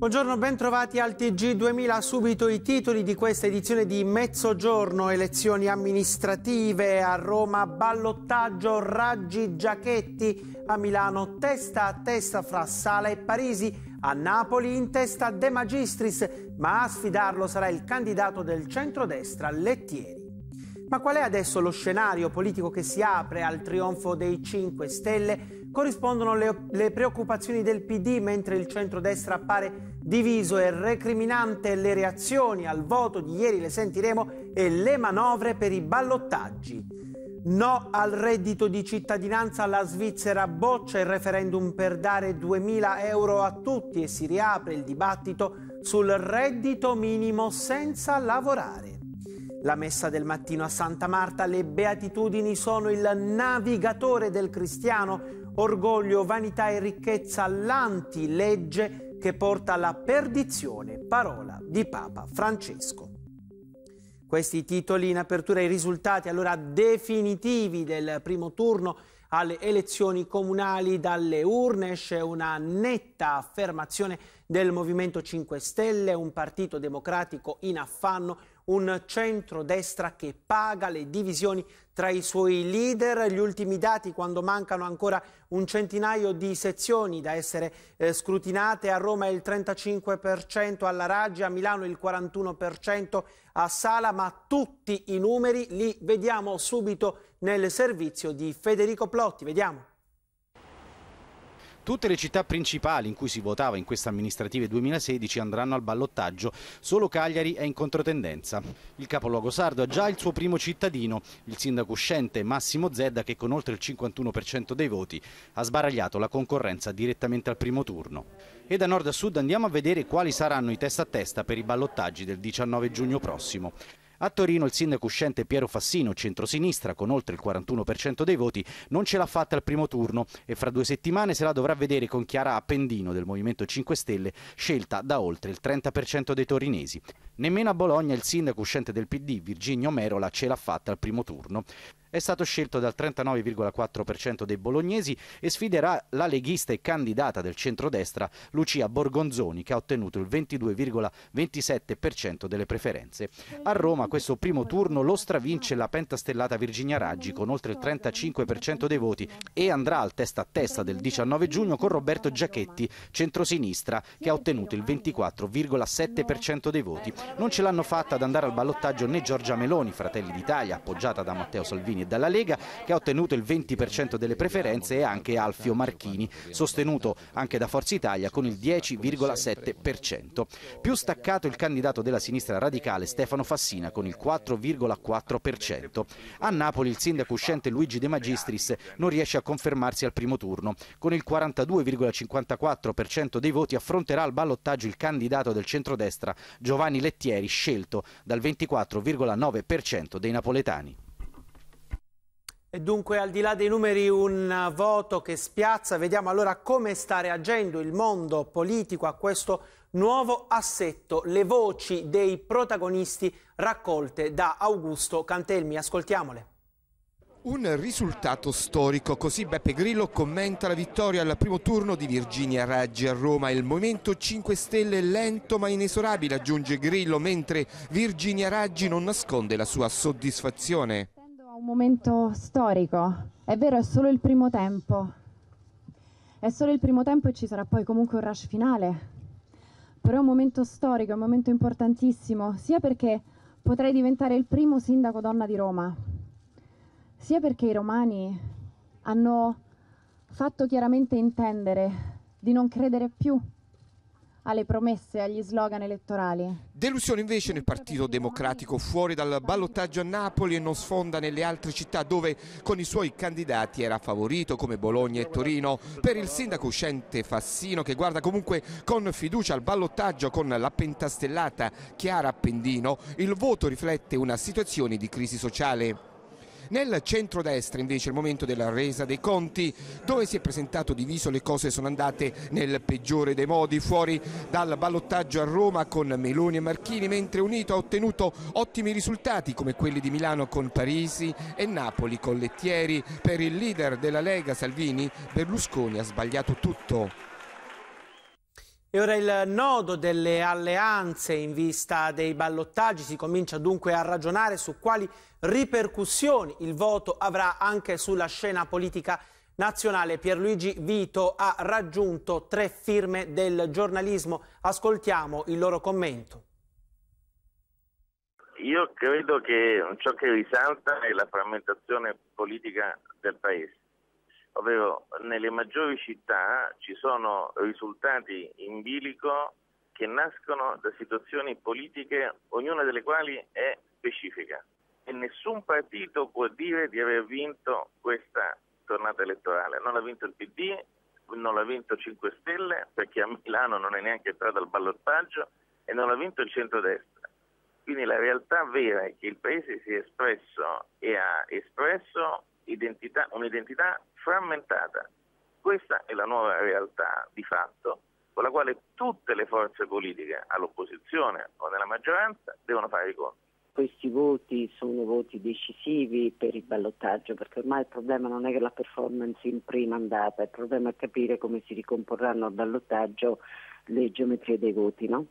Buongiorno, bentrovati al TG2000. Subito i titoli di questa edizione di Mezzogiorno, elezioni amministrative a Roma, ballottaggio, raggi, giacchetti, a Milano testa a testa fra Sala e Parisi, a Napoli in testa De Magistris, ma a sfidarlo sarà il candidato del centrodestra Lettieri. Ma qual è adesso lo scenario politico che si apre al trionfo dei 5 Stelle? Corrispondono le, le, preoccupazioni del PD mentre il centrodestra appare diviso e recriminante le reazioni al voto di ieri le sentiremo e le manovre per i ballottaggi. No al reddito di cittadinanza, la Svizzera boccia il referendum per dare 2.000 euro a tutti e si riapre il dibattito sul reddito minimo senza lavorare. La messa del mattino a Santa Marta, le beatitudini sono il navigatore del cristiano, orgoglio, vanità e ricchezza, l'antilegge che porta alla perdizione, parola di Papa Francesco. Questi titoli in apertura ai risultati allora definitivi del primo turno alle elezioni comunali dalle urne esce una netta affermazione del Movimento 5 Stelle, un partito democratico in affanno un centrodestra che paga le divisioni tra i suoi leader. Gli ultimi dati, quando mancano ancora un centinaio di sezioni da essere eh, scrutinate, a Roma il 35%, alla Raggi, a Milano il 41%, a Sala, ma tutti i numeri li vediamo subito nel servizio di Federico Plotti. Vediamo. Tutte le città principali in cui si votava in queste amministrative 2016 andranno al ballottaggio, solo Cagliari è in controtendenza. Il capoluogo sardo ha già il suo primo cittadino, il sindaco uscente Massimo Zedda che con oltre il 51% dei voti ha sbaragliato la concorrenza direttamente al primo turno. E da nord a sud andiamo a vedere quali saranno i test a testa per i ballottaggi del 19 giugno prossimo. A Torino il sindaco uscente Piero Fassino, centrosinistra, con oltre il 41% dei voti, non ce l'ha fatta al primo turno e fra due settimane se la dovrà vedere con Chiara Appendino del Movimento 5 Stelle, scelta da oltre il 30% dei torinesi. Nemmeno a Bologna il sindaco uscente del PD, Virginio Merola, ce l'ha fatta al primo turno è stato scelto dal 39,4% dei bolognesi e sfiderà la leghista e candidata del centrodestra Lucia Borgonzoni che ha ottenuto il 22,27% delle preferenze. A Roma questo primo turno lo stravince la pentastellata Virginia Raggi con oltre il 35% dei voti e andrà al testa a testa del 19 giugno con Roberto Giachetti, centrosinistra, che ha ottenuto il 24,7% dei voti. Non ce l'hanno fatta ad andare al ballottaggio né Giorgia Meloni, Fratelli d'Italia, appoggiata da Matteo Salvini e dalla Lega, che ha ottenuto il 20% delle preferenze e anche Alfio Marchini, sostenuto anche da Forza Italia con il 10,7%. Più staccato il candidato della sinistra radicale Stefano Fassina con il 4,4%. A Napoli il sindaco uscente Luigi De Magistris non riesce a confermarsi al primo turno. Con il 42,54% dei voti affronterà al ballottaggio il candidato del centrodestra Giovanni Lestini panettieri scelto dal 24,9% dei napoletani. E dunque al di là dei numeri un voto che spiazza, vediamo allora come sta reagendo il mondo politico a questo nuovo assetto, le voci dei protagonisti raccolte da Augusto Cantelmi, ascoltiamole. Un risultato storico, così Beppe Grillo commenta la vittoria al primo turno di Virginia Raggi a Roma. Il Movimento 5 Stelle è lento ma inesorabile, aggiunge Grillo, mentre Virginia Raggi non nasconde la sua soddisfazione. È un momento storico, è vero è solo il primo tempo, è solo il primo tempo e ci sarà poi comunque un rush finale, però è un momento storico, è un momento importantissimo, sia perché potrei diventare il primo sindaco donna di Roma, sia perché i romani hanno fatto chiaramente intendere di non credere più alle promesse, agli slogan elettorali. Delusione invece nel Partito Democratico fuori dal ballottaggio a Napoli e non sfonda nelle altre città dove con i suoi candidati era favorito come Bologna e Torino. Per il sindaco uscente Fassino che guarda comunque con fiducia al ballottaggio con la pentastellata Chiara Appendino, il voto riflette una situazione di crisi sociale. Nel centrodestra invece è il momento della resa dei conti dove si è presentato diviso le cose sono andate nel peggiore dei modi fuori dal ballottaggio a Roma con Meloni e Marchini mentre Unito ha ottenuto ottimi risultati come quelli di Milano con Parisi e Napoli con Lettieri. Per il leader della Lega Salvini Berlusconi ha sbagliato tutto. E ora il nodo delle alleanze in vista dei ballottaggi si comincia dunque a ragionare su quali ripercussioni il voto avrà anche sulla scena politica nazionale. Pierluigi Vito ha raggiunto tre firme del giornalismo. Ascoltiamo il loro commento. Io credo che ciò che risalta è la frammentazione politica del Paese ovvero nelle maggiori città ci sono risultati in bilico che nascono da situazioni politiche, ognuna delle quali è specifica. E nessun partito può dire di aver vinto questa tornata elettorale. Non l'ha vinto il PD, non l'ha vinto 5 Stelle, perché a Milano non è neanche entrato al ballottaggio, e non l'ha vinto il centrodestra. Quindi la realtà vera è che il Paese si è espresso e ha espresso un'identità frammentata. Questa è la nuova realtà di fatto con la quale tutte le forze politiche all'opposizione o nella maggioranza devono fare i conti questi voti sono voti decisivi per il ballottaggio, perché ormai il problema non è che la performance in prima andata, il problema è capire come si ricomporranno al ballottaggio le geometrie dei voti, no?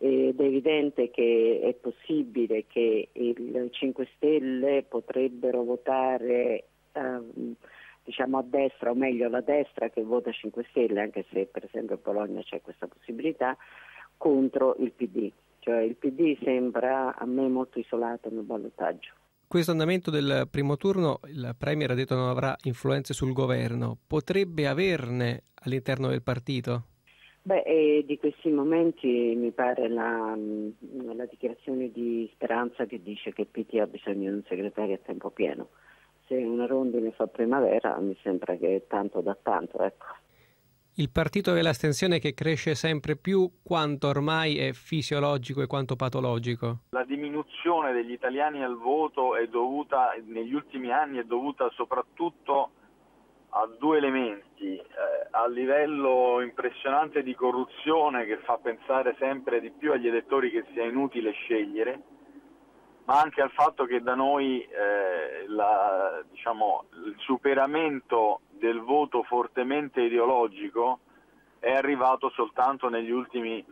ed è evidente che è possibile che il 5 Stelle potrebbero votare ehm, diciamo a destra o meglio la destra che vota 5 Stelle anche se per esempio a Bologna c'è questa possibilità contro il PD cioè il PD sembra a me molto isolato nel ballottaggio questo andamento del primo turno, il Premier ha detto non avrà influenze sul governo, potrebbe averne all'interno del partito? Beh, di questi momenti mi pare la, mm, la, dichiarazione di Speranza che dice che PT ha bisogno di un segretario a tempo pieno. Se una rondine fa primavera mi sembra che tanto da tanto, ecco. Il partito dell'astensione che cresce sempre più quanto ormai è fisiologico e quanto patologico? La diminuzione degli italiani al voto dovuta, negli ultimi anni è dovuta soprattutto a due elementi, eh, a livello impressionante di corruzione che fa pensare sempre di più agli elettori che sia inutile scegliere, ma anche al fatto che da noi eh, la, diciamo, il superamento del voto fortemente ideologico è arrivato soltanto negli ultimi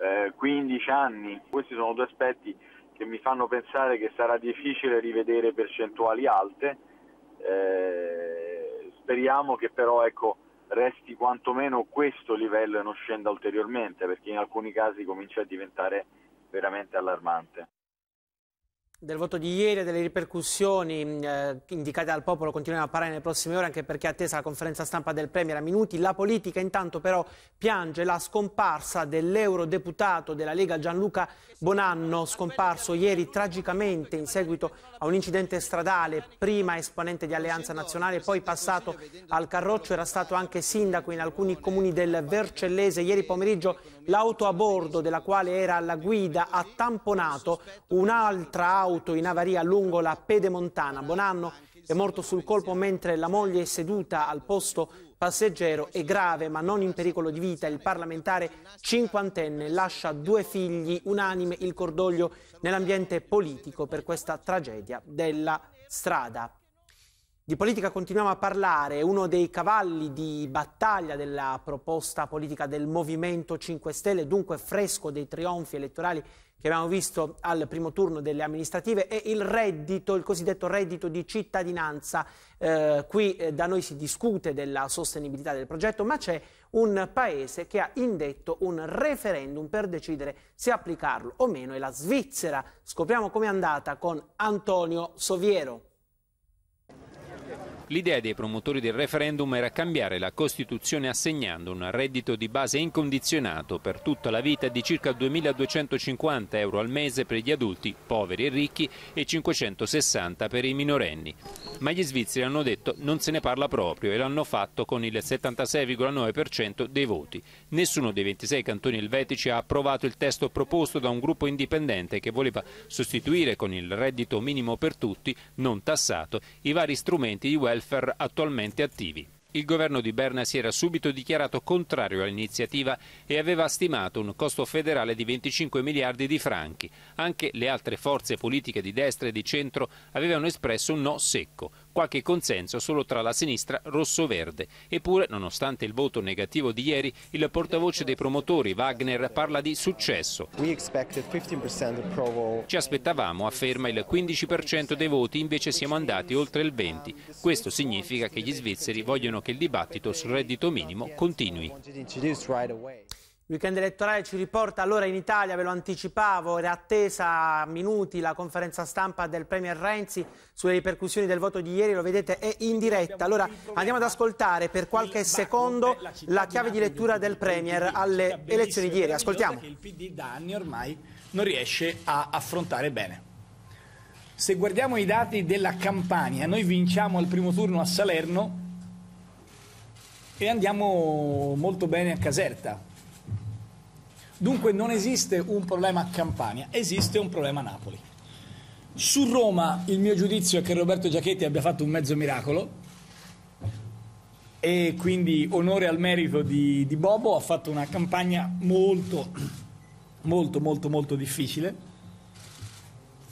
eh, 15 anni. Questi sono due aspetti che mi fanno pensare che sarà difficile rivedere percentuali alte. Eh, speriamo che però ecco, resti quantomeno questo livello e non scenda ulteriormente perché in alcuni casi comincia a diventare veramente allarmante del voto di ieri e delle ripercussioni mm, eh, indicate dal popolo continueranno a parlare nelle prossime ore anche perché è attesa la conferenza stampa del Premier a minuti. La politica intanto però piange la scomparsa dell'eurodeputato della Lega Gianluca Bonanno, scomparso ieri tragicamente in seguito a un incidente stradale, prima esponente di Alleanza Nazionale, poi passato al Carroccio, era stato anche sindaco in alcuni comuni del Vercellese. Ieri pomeriggio l'auto a bordo della quale era alla guida ha tamponato un'altra auto in avaria lungo la Pedemontana. Bonanno è morto sul colpo mentre la moglie è seduta al posto passeggero è grave ma non in pericolo di vita. Il parlamentare cinquantenne lascia due figli, unanime il cordoglio nell'ambiente politico per questa tragedia della strada. Di politica continuiamo a parlare, uno dei cavalli di battaglia della proposta politica del Movimento 5 Stelle, dunque fresco dei trionfi elettorali che abbiamo visto al primo turno delle amministrative, è il reddito, il cosiddetto reddito di cittadinanza. Eh, qui eh, da noi si discute della sostenibilità del progetto, ma c'è un paese che ha indetto un referendum per decidere se applicarlo o meno, è la Svizzera. Scopriamo com'è andata con Antonio Soviero. L'idea dei promotori del referendum era cambiare la Costituzione assegnando un reddito di base incondizionato per tutta la vita di circa 2.250 euro al mese per gli adulti, poveri e ricchi e 560 per i minorenni. Ma gli svizzeri hanno detto non se ne parla proprio e l'hanno fatto con il 76,9% dei voti. Nessuno dei 26 cantoni elvetici ha approvato il testo proposto da un gruppo indipendente che voleva sostituire con il reddito minimo per tutti, non tassato, i vari strumenti di welfare welfare attualmente attivi. Il governo di Berna si era subito dichiarato contrario all'iniziativa e aveva stimato un costo federale di 25 miliardi di franchi. Anche le altre forze politiche di destra e di centro avevano espresso un no secco qualche consenso solo tra la sinistra rosso-verde. Eppure, nonostante il voto negativo di ieri, il portavoce dei promotori Wagner parla di successo. Ci aspettavamo, afferma, il 15% dei voti, invece siamo andati oltre il 20%. Questo significa che gli svizzeri vogliono che il dibattito sul reddito minimo continui. Il weekend elettorale ci riporta allora in Italia, ve lo anticipavo, era attesa a minuti la conferenza stampa del Premier Renzi sulle ripercussioni del voto di ieri, lo vedete, è in diretta. Allora andiamo ad ascoltare per qualche secondo la chiave di lettura del Premier alle elezioni di ieri. Ascoltiamo. Che il PD da anni ormai non riesce a affrontare bene. Se guardiamo i dati della Campania, noi vinciamo al primo turno a Salerno e andiamo molto bene a Caserta Dunque non esiste un problema Campania, esiste un problema Napoli. Su Roma il mio giudizio è che Roberto Giachetti abbia fatto un mezzo miracolo e quindi onore al merito di, di Bobo, ha fatto una campagna molto, molto, molto, molto difficile.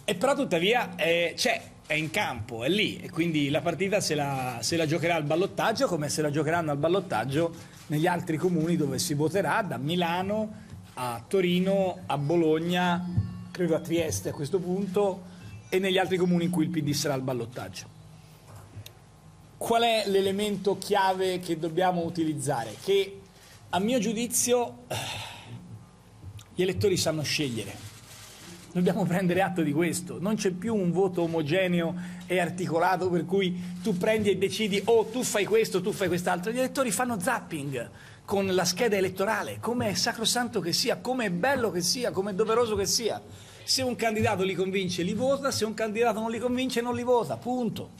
E però tuttavia eh, c'è, è in campo, è lì e quindi la partita se la, se la giocherà al ballottaggio come se la giocheranno al ballottaggio negli altri comuni dove si voterà, da Milano a Torino, a Bologna, credo a Trieste a questo punto e negli altri comuni in cui il PD sarà al ballottaggio. Qual è l'elemento chiave che dobbiamo utilizzare? Che a mio giudizio gli elettori sanno scegliere. Dobbiamo prendere atto di questo. Non c'è più un voto omogeneo e articolato per cui tu prendi e decidi o oh, tu fai questo, tu fai quest'altro. Gli elettori fanno zapping con la scheda elettorale, come è sacrosanto che sia, come è bello che sia, come è doveroso che sia. Se un candidato li convince li vota, se un candidato non li convince non li vota, punto.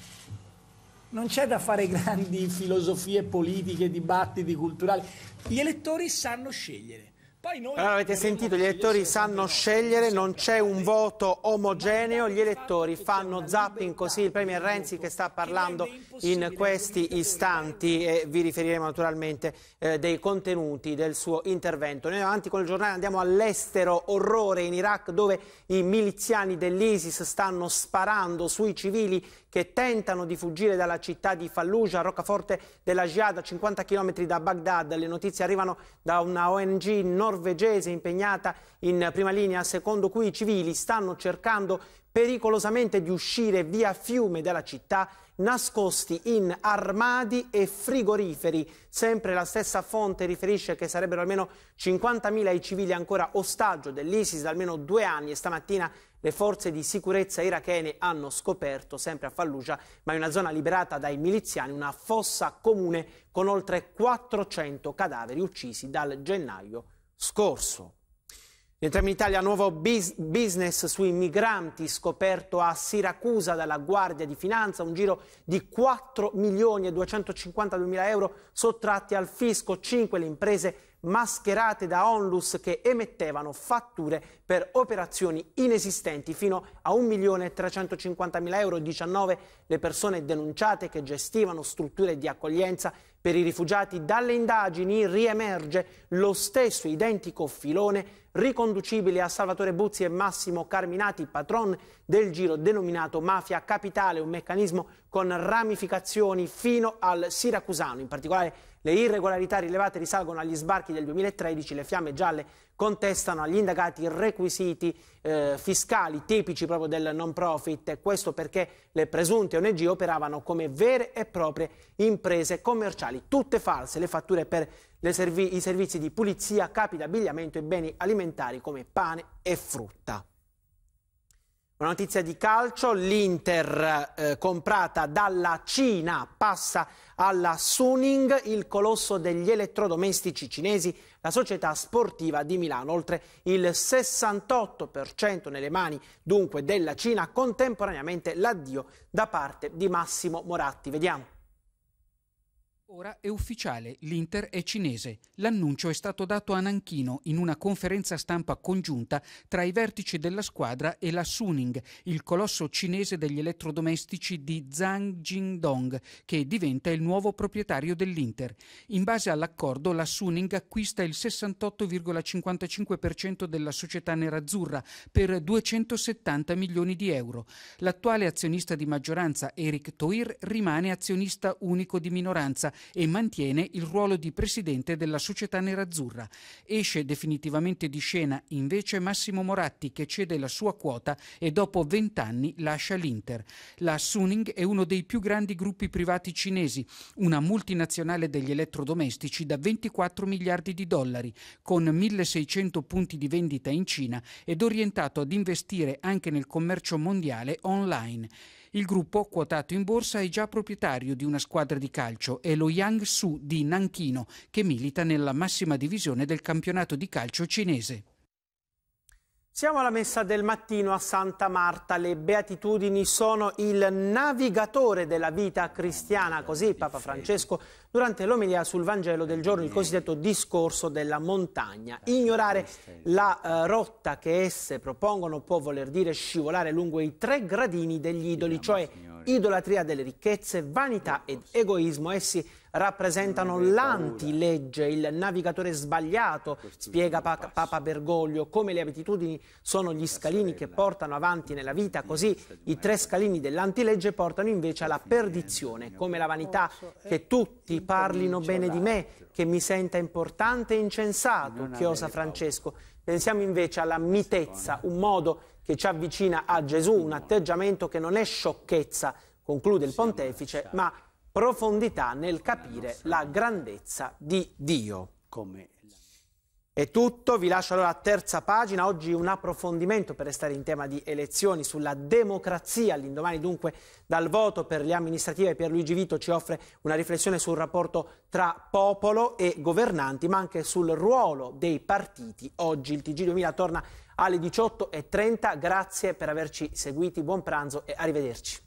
Non c'è da fare grandi filosofie politiche, dibattiti culturali. Gli elettori sanno scegliere. Allora avete sentito, gli elettori sanno scegliere, non c'è un voto omogeneo, gli elettori fanno zapping così, il Premier Renzi che sta parlando in questi istanti e vi riferiremo naturalmente eh, dei contenuti del suo intervento. Noi avanti con il giornale andiamo all'estero, orrore in Iraq dove i miliziani dell'ISIS stanno sparando sui civili che tentano di fuggire dalla città di Fallujah, roccaforte della Jihad, a 50 km da Baghdad. Le notizie arrivano da una ONG nord norvegese impegnata in prima linea, secondo cui i civili stanno cercando pericolosamente di uscire via fiume dalla città nascosti in armadi e frigoriferi. Sempre la stessa fonte riferisce che sarebbero almeno 50.000 i civili ancora ostaggio dell'ISIS da almeno due anni e stamattina le forze di sicurezza irachene hanno scoperto, sempre a Fallujah, ma in una zona liberata dai miliziani, una fossa comune con oltre 400 cadaveri uccisi dal gennaio scorso. Entriamo in Italia, nuovo business sui migranti scoperto a Siracusa dalla Guardia di Finanza, un giro di 4 milioni e 250 mila euro sottratti al fisco, 5 le imprese mascherate da onlus che emettevano fatture per operazioni inesistenti fino a 1 milione e 350 mila euro, 19 le persone denunciate che gestivano strutture di accoglienza per i rifugiati dalle indagini riemerge lo stesso identico filone riconducibili a Salvatore Buzzi e Massimo Carminati, patron del giro denominato Mafia Capitale, un meccanismo con ramificazioni fino al siracusano. In particolare le irregolarità rilevate risalgono agli sbarchi del 2013, le fiamme gialle contestano agli indagati requisiti eh, fiscali tipici proprio del non profit, questo perché le presunte ONG operavano come vere e proprie imprese commerciali, tutte false, le fatture per servi- i servizi di pulizia, capi d'abbigliamento e beni alimentari come pane e frutta. Una notizia di calcio, l'Inter eh, comprata dalla Cina passa alla Suning, il colosso degli elettrodomestici cinesi, la società sportiva di Milano, oltre il 68% nelle mani dunque della Cina, contemporaneamente l'addio da parte di Massimo Moratti. Vediamo. Ora è ufficiale, l'Inter è cinese. L'annuncio è stato dato a Nanchino in una conferenza stampa congiunta tra i vertici della squadra e la Suning, il colosso cinese degli elettrodomestici di Zhang Jingdong, che diventa il nuovo proprietario dell'Inter. In base all'accordo, la Suning acquista il 68,55% della società nerazzurra per 270 milioni di euro. L'attuale azionista di maggioranza, Eric Toir, rimane azionista unico di minoranza e mantiene il ruolo di presidente della società nerazzurra. Esce definitivamente di scena invece Massimo Moratti che cede la sua quota e dopo vent'anni lascia l'Inter. La Suning è uno dei più grandi gruppi privati cinesi, una multinazionale degli elettrodomestici da 24 miliardi di dollari, con 1600 punti di vendita in Cina ed orientato ad investire anche nel commercio mondiale online. Il gruppo, quotato in borsa, è già proprietario di una squadra di calcio, è lo Yangsu di Nanchino, che milita nella massima divisione del campionato di calcio cinese. Siamo alla messa del mattino a Santa Marta. Le beatitudini sono il navigatore della vita cristiana, così Papa Francesco durante l'omelia sul Vangelo del giorno, il cosiddetto discorso della montagna. Eh, Ignorare la uh, rotta che esse propongono può voler dire scivolare lungo i tre gradini degli idoli, cioè idolatria delle ricchezze, vanità ed egoismo. Essi rappresentano l'antilegge, il navigatore sbagliato, spiega pa Papa Bergoglio, come le abitudini sono gli scalini che portano avanti nella vita, così i tre scalini dell'antilegge portano invece alla perdizione, come la vanità che tutti parlino bene di me, che mi senta importante e incensato, che osa Francesco. Pensiamo invece alla mitezza, un modo che ci avvicina a Gesù, un atteggiamento che non è sciocchezza, conclude il pontefice, ma profondità nel capire la grandezza di Dio. Come è tutto, vi lascio allora a terza pagina, oggi un approfondimento per restare in tema di elezioni sulla democrazia, all'indomani dunque dal voto per le amministrative Pierluigi Vito ci offre una riflessione sul rapporto tra popolo e governanti ma anche sul ruolo dei partiti. Oggi il TG2000 torna alle 18.30, grazie per averci seguiti, buon pranzo e arrivederci.